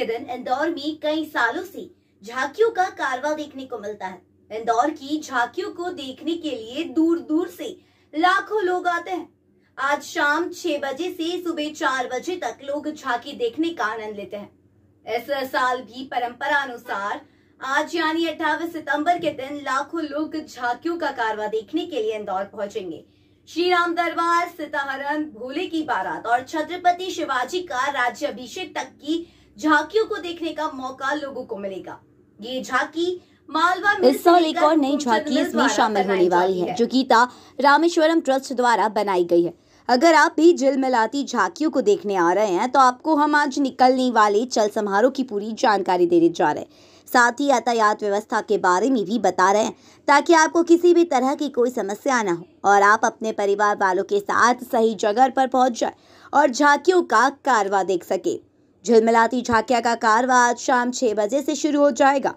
के दिन इंदौर में कई सालों से झांकियों का कारवा देखने को मिलता है इंदौर की झांकियों को देखने के लिए दूर दूर से लाखों लोग आते हैं आज शाम छह बजे से सुबह चार बजे तक लोग झांकी देखने का आनंद लेते हैं इस साल भी परंपरा अनुसार आज यानी 28 सितंबर के दिन लाखों लोग झांकियों का कारवा देखने के लिए इंदौर पहुंचेंगे श्री राम दरबार सीताहरण भोले की बारात और छत्रपति शिवाजी का राज्य अभिषेक तक की झांकियों को देखने का मौका लोगों को मिलेगा ये झांकी मालवा इस साल एक और नई झांकी इसमें शामिल होने वाली है जो गीता रामेश्वरम ट्रस्ट द्वारा बनाई गई है अगर आप भी मिलाती झांकियों को देखने आ रहे हैं तो आपको हम आज निकलने वाले चल समारोह की पूरी जानकारी देने जा रहे हैं साथ ही यातायात व्यवस्था के बारे में भी बता रहे हैं ताकि आपको किसी भी तरह की कोई समस्या ना हो और आप अपने परिवार वालों के साथ सही जगह पर पहुंच जाए और झांकियों का कारवा देख सके झिलमिलाती झांकिया का कारवा आज शाम छह बजे से शुरू हो जाएगा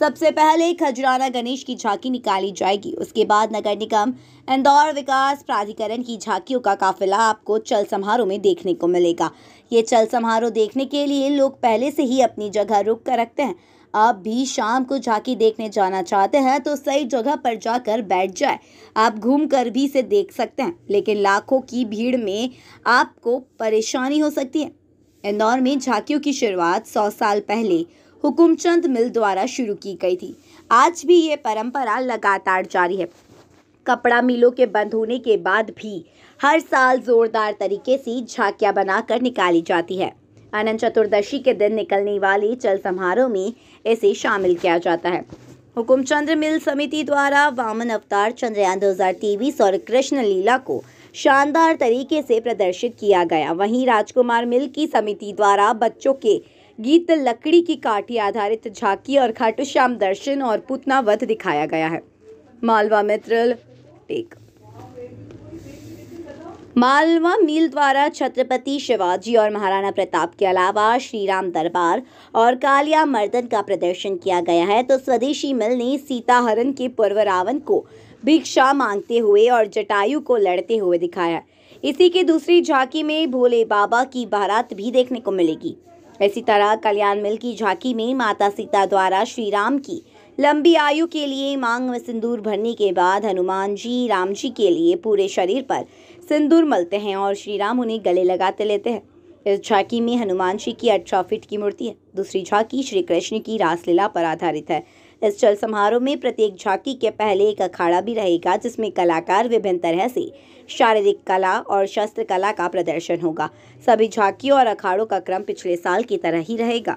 सबसे पहले खजराना गणेश की झांकी निकाली जाएगी उसके बाद नगर निगम इंदौर विकास प्राधिकरण की झांकियों का काफिला आपको चल समारोह में देखने को मिलेगा ये चल समारोह देखने के लिए लोग पहले से ही अपनी जगह रुक कर रखते हैं आप भी शाम को झांकी देखने जाना चाहते हैं तो सही जगह पर जाकर बैठ जाए आप घूम कर भी इसे देख सकते हैं लेकिन लाखों की भीड़ में आपको परेशानी हो सकती है इंदौर में झांकियों की शुरुआत सौ साल पहले हुकुमचंद मिल द्वारा शुरू की गई थी आज भी ये परंपरा लगातार जारी है कपड़ा मिलों के बंद होने के बाद भी हर साल जोरदार तरीके से झांकियाँ बनाकर निकाली जाती है अनंत चतुर्दशी के दिन निकलने वाले चल समारोह में इसे शामिल किया जाता है हुकुमचंद्र मिल समिति द्वारा वामन अवतार चंद्रयान 2023 और कृष्ण लीला को शानदार तरीके से प्रदर्शित किया गया वहीं राजकुमार मिल की समिति द्वारा बच्चों के गीत लकड़ी की काठी आधारित झांकी और खाटू श्याम दर्शन और पुतना वध दिखाया गया है मालवा मित्र टेक मालवा मिल द्वारा छत्रपति शिवाजी और महाराणा प्रताप के अलावा श्रीराम दरबार और कालिया मर्दन का प्रदर्शन किया गया है तो स्वदेशी मिल ने सीता हरण के पूर्व रावण को भिक्षा मांगते हुए और जटायु को लड़ते हुए दिखाया इसी के दूसरी झांकी में भोले बाबा की बारात भी देखने को मिलेगी इसी तरह कल्याण मिल की झांकी में माता सीता द्वारा श्री राम की लंबी आयु के लिए मांग में सिंदूर भरने के बाद हनुमान जी राम जी के लिए पूरे शरीर पर सिंदूर मलते हैं और श्री राम उन्हें गले लगाते लेते हैं इस झांकी में हनुमान जी की अठारह फीट की मूर्ति है दूसरी झांकी श्री कृष्ण की रासलीला पर आधारित है इस चल समारोह में प्रत्येक झांकी के पहले एक अखाड़ा भी रहेगा जिसमें कलाकार विभिन्न तरह से शारीरिक कला और शस्त्र कला का प्रदर्शन होगा सभी झांकियों और अखाड़ों का क्रम पिछले साल की तरह ही रहेगा